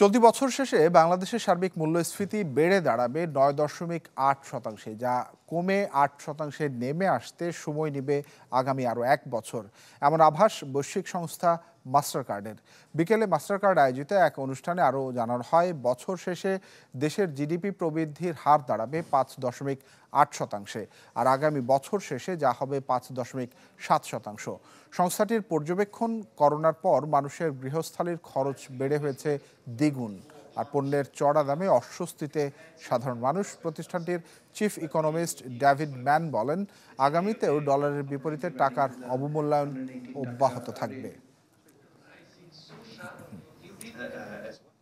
চলতি বছর শেষে বাংলাদেশের সার্বিক মূল্যস্ফীতি বেড়ে দাঁড়াবে নয় দশমিক আট শতাংশে যা কমে আট শতাংশে নেমে আসতে সময় নেবে আগামী আরও এক বছর এমন আভাস বৈশ্বিক সংস্থা মাস্টার কার্ডের বিকেলে মাস্টার কার্ড আয়োজিত এক অনুষ্ঠানে আরও জানানো হয় বছর শেষে দেশের জিডিপি প্রবৃদ্ধির হার দাঁড়াবে পাঁচ দশমিক আট শতাংশে আর আগামী বছর শেষে যা হবে পাঁচ দশমিক সাত শতাংশ সংস্থাটির পর্যবেক্ষণ করোনার পর মানুষের গৃহস্থালির খরচ বেড়ে হয়েছে দ্বিগুণ আর পণ্যের চড়া দামে অস্বস্তিতে সাধারণ মানুষ প্রতিষ্ঠানটির চিফ ইকোনমিস্ট ডেভিড ম্যান বলেন আগামীতেও ডলারের বিপরীতে টাকার অবমূল্যায়ন অব্যাহত থাকবে Uh, uh, as well.